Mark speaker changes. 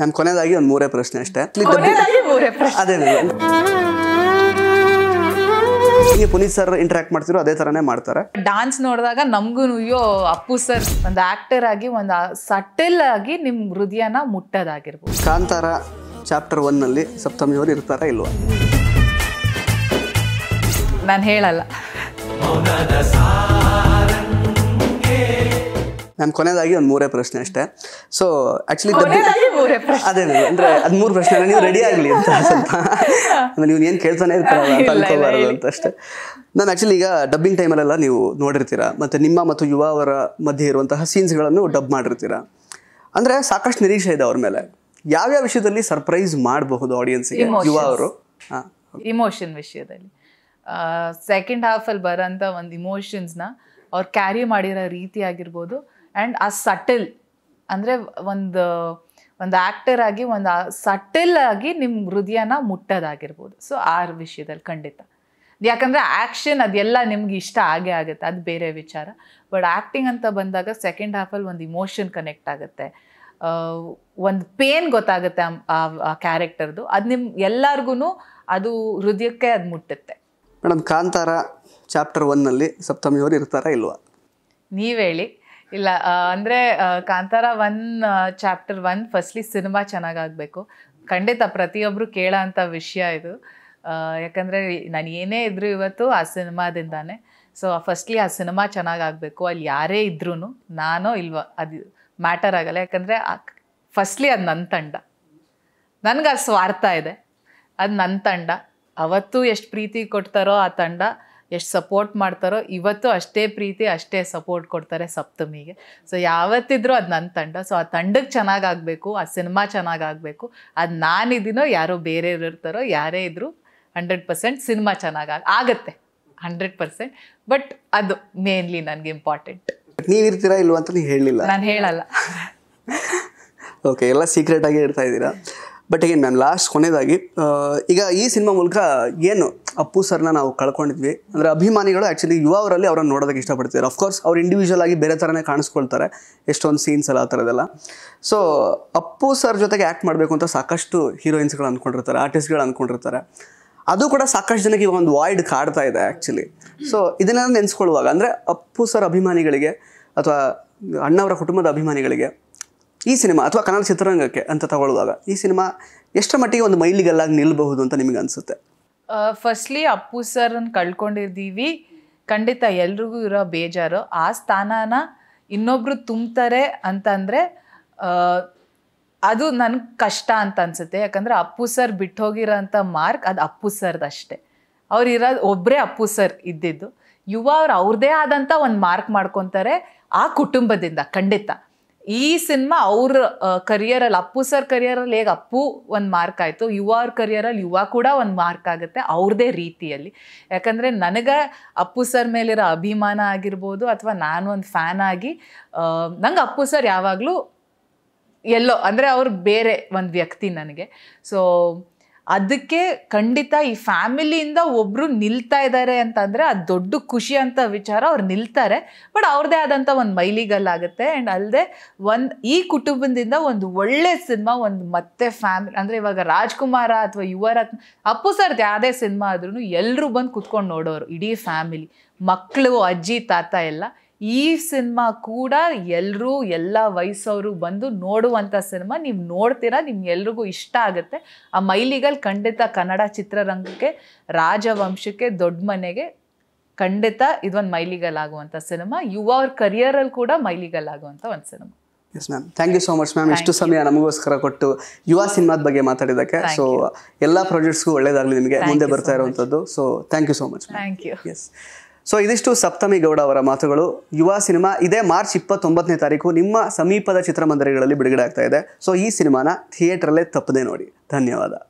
Speaker 1: ನಾನು ಕೊನೆಯದಾಗಿ ಒಂದು ಮೂರೇ ಪ್ರಶ್ನೆ ಅಷ್ಟೇ ಅದೇ ಹಿಂಗೆ ಪುನೀತ್ ಸರ್ ಇಂಟ್ರಾಕ್ಟ್ ಮಾಡ್ತಿರೋ ಅದೇ ತರನೇ ಮಾಡ್ತಾರೆ
Speaker 2: ಡಾನ್ಸ್ ನೋಡಿದಾಗ ನಮಗೂ ಅಯ್ಯೋ ಅಪ್ಪು ಸರ್ ಒಂದು ಆಕ್ಟರ್ ಆಗಿ ಒಂದು ಸಟಲ್ ಆಗಿ ನಿಮ್ಮ ಹೃದಯನ ಮುಟ್ಟದಾಗಿರ್ಬೋದು
Speaker 1: ಕಾಂತಾರ ಚಾಪ್ಟರ್ ಒನ್ ನಲ್ಲಿ ಸಪ್ತಮಿ ಅವರು ಇರ್ತಾರ ಇಲ್ವ ನಾನು ಹೇಳಲ್ಲ ನಾನು ಕೊನೆಯದಾಗಿ ಒಂದು ಮೂರೇ ಪ್ರಶ್ನೆ ಅಷ್ಟೇ ಸೊ ಆಕ್ಚುಲಿ ಅದೇ ಅಂದ್ರೆ ಅದು ಮೂರು ಪ್ರಶ್ನೆ ನೀವು ರೆಡಿ ಆಗಲಿ ಅಂತ ಸ್ವಲ್ಪ ಆಮೇಲೆ ನೀವು ಏನು ಕೇಳ್ತಾನೆ ಇರ್ತಾರಲ್ಲ ಅಂತ ಅಷ್ಟೇ ನಾನು ಆ್ಯಕ್ಚುಲಿ ಈಗ ಡಬ್ಬಿಂಗ್ ಟೈಮಲ್ಲೆಲ್ಲ ನೀವು ನೋಡಿರ್ತೀರಾ ಮತ್ತೆ ನಿಮ್ಮ ಮತ್ತು ಯುವ ಅವರ ಮಧ್ಯೆ ಇರುವಂತಹ ಸೀನ್ಸ್ಗಳನ್ನು ಡಬ್ ಮಾಡಿರ್ತೀರ ಅಂದ್ರೆ ಸಾಕಷ್ಟು ನಿರೀಕ್ಷೆ ಇದೆ ಅವ್ರ ಮೇಲೆ ಯಾವ್ಯಾವ ವಿಷಯದಲ್ಲಿ ಸರ್ಪ್ರೈಸ್ ಮಾಡಬಹುದು ಆಡಿಯನ್ಸ್ಗೆ ಯುವ ಅವರು
Speaker 2: ಇಮೋಷನ್ ವಿಷಯದಲ್ಲಿ ಸೆಕೆಂಡ್ ಹಾಫಲ್ಲಿ ಬರೋಂಥ ಒಂದು ಇಮೋಷನ್ಸ್ನ ಅವ್ರು ಕ್ಯಾರಿ ಮಾಡಿರೋ ರೀತಿ ಆಗಿರ್ಬೋದು ಆ್ಯಂಡ್ ಆ ಸಟಲ್ ಅಂದರೆ ಒಂದು ಒಂದು ಆ್ಯಕ್ಟರ್ ಆಗಿ ಒಂದು ಸಟಲ್ ಆಗಿ ನಿಮ್ಮ ಹೃದಯನ ಮುಟ್ಟೋದಾಗಿರ್ಬೋದು ಸೊ ಆ ವಿಷಯದಲ್ಲಿ ಖಂಡಿತ ಯಾಕಂದರೆ ಆ್ಯಕ್ಷನ್ ಅದೆಲ್ಲ ನಿಮ್ಗೆ ಇಷ್ಟ ಆಗೇ ಆಗುತ್ತೆ ಅದು ಬೇರೆ ವಿಚಾರ ಬಟ್ ಆ್ಯಕ್ಟಿಂಗ್ ಅಂತ ಬಂದಾಗ ಸೆಕೆಂಡ್ ಹಾಫಲ್ಲಿ ಒಂದು ಇಮೋಷನ್ ಕನೆಕ್ಟ್ ಆಗುತ್ತೆ ಒಂದು ಪೇನ್ ಗೊತ್ತಾಗುತ್ತೆ ಆ ಕ್ಯಾರೆಕ್ಟರ್ದು ಅದು ನಿಮ್ಮ ಎಲ್ಲರಿಗೂ ಅದು ಹೃದಯಕ್ಕೆ ಅದು ಮುಟ್ಟುತ್ತೆ
Speaker 1: ಮೇಡಮ್ ಕಾಂತಾರ ಚಾಪ್ಟರ್ ಒನ್ನಲ್ಲಿ ಸಪ್ತಮಿಯವರು ಇರ್ತಾರಾ ಇಲ್ವಾ
Speaker 2: ನೀವೇಳಿ ಇಲ್ಲ ಅಂದ್ರೆ Kantara one chapter one firstly cinema ಚೆನ್ನಾಗಾಗಬೇಕು ಖಂಡಿತ ಪ್ರತಿಯೊಬ್ಬರು ಕೇಳೋ ಅಂಥ ವಿಷಯ ಇದು ಯಾಕಂದರೆ ನಾನು ಏನೇ ಇದ್ದರೂ ಇವತ್ತು ಆ ಸಿನಿಮಾದಿಂದಾನೆ ಸೊ ಫಸ್ಟ್ಲಿ ಆ ಸಿನಿಮಾ ಚೆನ್ನಾಗಾಗಬೇಕು ಅಲ್ಲಿ ಯಾರೇ ಇದ್ರೂ ನಾನೋ ಇಲ್ವ ಅದು ಮ್ಯಾಟರ್ ಆಗಲ್ಲ ಯಾಕಂದರೆ ಫಸ್ಟ್ಲಿ ಅದು ನನ್ನ ತಂಡ ನನಗೆ ಆ ಸ್ವಾರ್ಥ ಇದೆ ಅದು ನನ್ನ ತಂಡ ಅವತ್ತು ಎಷ್ಟು ಪ್ರೀತಿ ಕೊಡ್ತಾರೋ ಆ ತಂಡ ಎಷ್ಟು ಸಪೋರ್ಟ್ ಮಾಡ್ತಾರೋ ಇವತ್ತು ಅಷ್ಟೇ ಪ್ರೀತಿ ಅಷ್ಟೇ ಸಪೋರ್ಟ್ ಕೊಡ್ತಾರೆ ಸಪ್ತಮಿಗೆ ಸೊ ಯಾವತ್ತಿದ್ರೂ ಅದು ನನ್ನ ತಂಡ ಸೊ ಆ ತಂಡಕ್ಕೆ ಚೆನ್ನಾಗಾಗಬೇಕು ಆ ಸಿನಿಮಾ ಚೆನ್ನಾಗಾಗಬೇಕು ಅದು ನಾನಿದ್ದೀನೋ ಯಾರೋ ಬೇರೆ ಇರ್ತಾರೋ ಯಾರೇ ಇದ್ದರೂ ಹಂಡ್ರೆಡ್ ಪರ್ಸೆಂಟ್ ಸಿನಿಮಾ ಚೆನ್ನಾಗಿ ಆಗುತ್ತೆ ಹಂಡ್ರೆಡ್ ಪರ್ಸೆಂಟ್ ಬಟ್ ಅದು ಮೇನ್ಲಿ ನನಗೆ ಇಂಪಾರ್ಟೆಂಟ್
Speaker 1: ಇರ್ತೀರಾ ಇಲ್ವ ಅಂತ ಹೇಳಲಿಲ್ಲ ನಾನು ಹೇಳಲ್ಲ ಓಕೆ ಎಲ್ಲ ಸೀಕ್ರೆಟ್ ಆಗಿ ಇಡ್ತಾ ಇದ್ದೀರಾ ಬಟ್ ಏನು ಮ್ಯಾಮ್ ಲಾಸ್ಟ್ ಕೊನೆಯದಾಗಿ ಈಗ ಈ ಸಿನಿಮಾ ಮೂಲಕ ಏನು ಅಪ್ಪು ಸರ್ನ ನಾವು ಕಳ್ಕೊಂಡಿದ್ವಿ ಅಂದರೆ ಅಭಿಮಾನಿಗಳು ಆ್ಯಕ್ಚುಲಿ ಅವರಲ್ಲಿ ಅವ್ರನ್ನ ನೋಡೋದಕ್ಕೆ ಇಷ್ಟಪಡ್ತಿದ್ದಾರೆ ಅಫ್ಕೋರ್ಸ್ ಅವ್ರು ಇಂಡಿವಿಜುವಲ್ ಆಗಿ ಬೇರೆ ಥರನೇ ಕಾಣಿಸ್ಕೊಳ್ತಾರೆ ಎಷ್ಟೊಂದು ಸೀನ್ಸ್ ಎಲ್ಲ ಆ ಥರದ್ದೆಲ್ಲ ಸೊ ಅಪ್ಪು ಸರ್ ಜೊತೆಗೆ ಆ್ಯಕ್ಟ್ ಮಾಡಬೇಕು ಅಂತ ಸಾಕಷ್ಟು ಹೀರೋಯಿನ್ಸ್ಗಳು ಅಂದ್ಕೊಂಡಿರ್ತಾರೆ ಆರ್ಟಿಸ್ಟ್ಗಳು ಅಂದ್ಕೊಂಡಿರ್ತಾರೆ ಅದು ಕೂಡ ಸಾಕಷ್ಟು ಜನಕ್ಕೆ ಇವಾಗ ಒಂದು ವಾಯ್ಡ್ ಕಾಡ್ತಾ ಇದೆ ಆ್ಯಕ್ಚುಲಿ ಸೊ ಇದನ್ನೆಲ್ಲ ನೆನೆಸ್ಕೊಳ್ಳುವಾಗ ಅಂದರೆ ಅಪ್ಪು ಸರ್ ಅಭಿಮಾನಿಗಳಿಗೆ ಅಥವಾ ಅಣ್ಣವರ ಕುಟುಂಬದ ಅಭಿಮಾನಿಗಳಿಗೆ ಈ ಸಿನಿಮಾ ಅಥವಾ ಕನ್ನಡ ಚಿತ್ರರಂಗಕ್ಕೆ ಅಂತ ತಗೊಳ್ಳುವಾಗ ಈ ಸಿನಿಮಾ ಎಷ್ಟರ ಮಟ್ಟಿಗೆ ಒಂದು ಮೈಲಿಗಲ್ಲಾಗಿ ನಿಲ್ಲಬಹುದು ಅಂತ ನಿಮಗೆ ಅನಿಸುತ್ತೆ
Speaker 2: ಫಸ್ಟ್ಲಿ ಅಪ್ಪು ಸರ್ನ ಕಳ್ಕೊಂಡಿದ್ದೀವಿ ಖಂಡಿತ ಎಲ್ರಿಗೂ ಇರೋ ಬೇಜಾರು ಆ ಸ್ಥಾನನ ಇನ್ನೊಬ್ರು ತುಂಬ್ತಾರೆ ಅಂತಂದರೆ ಅದು ನನಗೆ ಕಷ್ಟ ಅಂತ ಅನಿಸುತ್ತೆ ಯಾಕಂದರೆ ಅಪ್ಪು ಸರ್ ಬಿಟ್ಟು ಮಾರ್ಕ್ ಅದು ಅಪ್ಪು ಸರ್ದಷ್ಟೇ ಅವ್ರು ಇರೋದು ಒಬ್ಬರೇ ಅಪ್ಪು ಸರ್ ಇದ್ದಿದ್ದು ಯುವ ಅವ್ರು ಅವ್ರದ್ದೇ ಆದಂಥ ಒಂದು ಮಾರ್ಕ್ ಮಾಡ್ಕೊತಾರೆ ಆ ಕುಟುಂಬದಿಂದ ಖಂಡಿತ ಈ ಸಿನಿಮಾ ಅವ್ರ ಕರಿಯರಲ್ಲಿ ಅಪ್ಪು ಸರ್ ಕರಿಯರಲ್ಲಿ ಹೇಗೆ ಅಪ್ಪು ಒಂದು ಮಾರ್ಕ್ ಆಯಿತು ಯುವ ಕರಿಯರಲ್ಲಿ ಯುವ ಕೂಡ ಒಂದು ಮಾರ್ಕ್ ಆಗುತ್ತೆ ಅವ್ರದೇ ರೀತಿಯಲ್ಲಿ ಯಾಕಂದರೆ ನನಗೆ ಅಪ್ಪು ಸರ್ ಮೇಲಿರೋ ಅಭಿಮಾನ ಆಗಿರ್ಬೋದು ಅಥವಾ ನಾನು ಒಂದು ಫ್ಯಾನ್ ಆಗಿ ನಂಗೆ ಅಪ್ಪು ಸರ್ ಯಾವಾಗಲೂ ಎಲ್ಲೋ ಅಂದರೆ ಅವ್ರು ಬೇರೆ ಒಂದು ವ್ಯಕ್ತಿ ನನಗೆ ಸೊ ಅದಕ್ಕೆ ಖಂಡಿತ ಈ ಫ್ಯಾಮಿಲಿಯಿಂದ ಒಬ್ಬರು ನಿಲ್ತಾ ಇದ್ದಾರೆ ಅಂತಂದರೆ ಅದು ದೊಡ್ಡ ಖುಷಿ ಅಂತ ವಿಚಾರ ಅವ್ರು ನಿಲ್ತಾರೆ ಬಟ್ ಅವ್ರದ್ದೇ ಆದಂಥ ಒಂದು ಮೈಲಿಗಲ್ಲಾಗುತ್ತೆ ಆ್ಯಂಡ್ ಅಲ್ಲದೆ ಒಂದು ಈ ಕುಟುಂಬದಿಂದ ಒಂದು ಒಳ್ಳೆ ಸಿನಿಮಾ ಒಂದು ಮತ್ತೆ ಫ್ಯಾಮಿಲಿ ಅಂದರೆ ಇವಾಗ ರಾಜ್ಕುಮಾರ ಅಥವಾ ಯುವರ ಅಪ್ಪು ಸರ್ ಯಾವುದೇ ಸಿನಿಮಾ ಆದ್ರೂ ಎಲ್ಲರೂ ಬಂದು ಕೂತ್ಕೊಂಡು ನೋಡೋರು ಇಡೀ ಫ್ಯಾಮಿಲಿ ಮಕ್ಕಳು ಅಜ್ಜಿ ತಾತ ಎಲ್ಲ ಈ ಸಿನಿಮಾ ಕೂಡ ಎಲ್ಲರೂ ಎಲ್ಲ ವಯಸ್ಸವರು ಬಂದು ನೋಡುವಂಥ ಸಿನಿಮಾ ನೀವು ನೋಡ್ತೀರಾ ಎಲ್ರಿಗೂ ಇಷ್ಟ ಆಗುತ್ತೆ ಆ ಮೈಲಿಗಲ್ ಖಂಡಿತ ಕನ್ನಡ ಚಿತ್ರರಂಗಕ್ಕೆ ರಾಜವಂಶಕ್ಕೆ ದೊಡ್ಡ ಮನೆಗೆ ಖಂಡಿತ ಇದೊಂದು ಮೈಲಿಗಲ್ ಆಗುವಂಥ ಸಿನಿಮಾ ಯುವ ಕರಿಯರಲ್ಲಿ ಕೂಡ ಮೈಲಿಗಲ್ ಆಗುವಂಥ ಒಂದು cinema
Speaker 1: yes ma'am thank you so much ma'am ಇಷ್ಟು ಸಮಯ ನಮಗೋಸ್ಕರ ಕೊಟ್ಟು ಯುವ ಸಿನಿಮಾದ ಬಗ್ಗೆ ಮಾತಾಡಿದ್ದಕ್ಕೆ ಸೊ ಎಲ್ಲ ಪ್ರಾಜೆಕ್ಟ್ಸ್ಗೂ ಒಳ್ಳೇದಾಗಲಿ ನಿಮಗೆ ಮುಂದೆ ಬರ್ತಾ ಇರುವಂಥದ್ದು so thank you so much
Speaker 2: thank you yes
Speaker 1: so ಇದಿಷ್ಟು ಸಪ್ತಮಿ ಗೌಡ ಅವರ ಮಾತುಗಳು ಯುವ ಸಿನಿಮಾ ಇದೇ ಮಾರ್ಚ್ ಇಪ್ಪತ್ತೊಂಬತ್ತನೇ ತಾರೀಕು ನಿಮ್ಮ ಸಮೀಪದ ಚಿತ್ರಮಂದಿರಗಳಲ್ಲಿ ಬಿಡುಗಡೆ ಆಗ್ತಾ ಇದೆ ಸೊ ಈ ಸಿನಿಮಾನ ಥಿಯೇಟ್ರಲ್ಲೇ ತಪ್ಪದೆ ನೋಡಿ ಧನ್ಯವಾದ